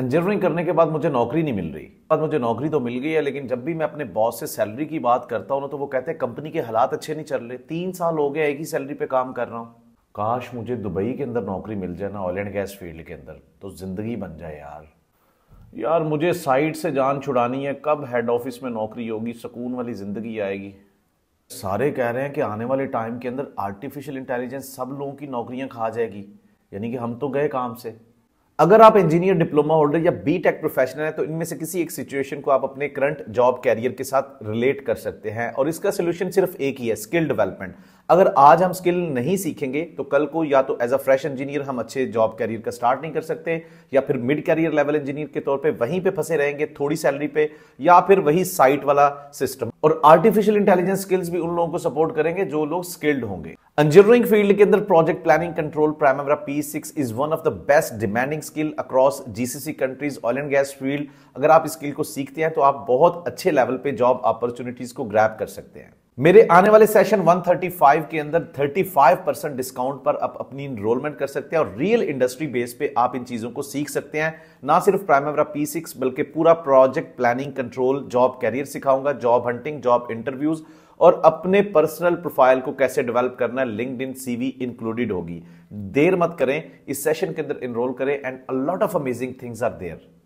engineering करने के बाद मुझे नौकरी नहीं मिल रही बाद मुझे नौकरी तो मिल गई है लेकिन जब भी मैं अपने बॉस से सैलरी की बात करता हूँ ना तो वो कहते हैं कंपनी के हालात अच्छे नहीं चल रहे तीन साल हो गए एक ही सैलरी पे काम कर रहा हूँ काश मुझे दुबई के अंदर नौकरी मिल जाए ना ऑयल एंड गैस फील्ड के अंदर तो ज़िंदगी बन जाए यार यार मुझे साइड से जान छुड़ानी है कब हेड ऑफिस में नौकरी होगी सुकून वाली ज़िंदगी आएगी सारे कह रहे हैं कि आने वाले टाइम के अंदर आर्टिफिशियल इंटेलिजेंस सब लोगों की नौकरियां खा जाएगी यानी कि हम तो गए काम से अगर आप इंजीनियर डिप्लोमा होल्डर या बी टेक प्रोफेशनल हैं तो इनमें से किसी एक सिचुएशन को आप अपने करंट जॉब कैरियर के साथ रिलेट कर सकते हैं और इसका सोल्यूशन सिर्फ एक ही है स्किल डेवलपमेंट अगर आज हम स्किल नहीं सीखेंगे तो कल को या तो एज अ फ्रेश इंजीनियर हम अच्छे जॉब कैरियर का स्टार्ट नहीं कर सकते या फिर मिड कैरियर लेवल इंजीनियर के तौर पे वहीं पे फंसे रहेंगे थोड़ी सैलरी पे या फिर वही साइट वाला सिस्टम और आर्टिफिशियल इंटेलिजेंस स्किल्स भी उन लोगों को सपोर्ट करेंगे जो लोग स्किल्ड होंगे इंजीनियरिंग फील्ड के अंदर project planning control Primavera P six is one of the best demanding skill across GCC countries oil and gas field अगर आप स्किल को सीखते हैं तो आप बहुत अच्छे लेवल पे जॉब अपॉर्चुनिटीज को ग्रैप कर सकते हैं मेरे आने वाले सेशन 135 के अंदर 35 परसेंट डिस्काउंट पर आप अपनी इनरोलमेंट कर सकते हैं और रियल इंडस्ट्री बेस पे आप इन चीजों को सीख सकते हैं ना सिर्फ प्राइमरा पी सिक्स बल्कि पूरा project planning control job career सिखाऊंगा जॉब हंटिंग जॉब इंटरव्यूज और अपने पर्सनल प्रोफाइल को कैसे डेवलप करना है इन सीवी इंक्लूडेड होगी देर मत करें इस सेशन के अंदर इनरोल करें and a lot of amazing things are there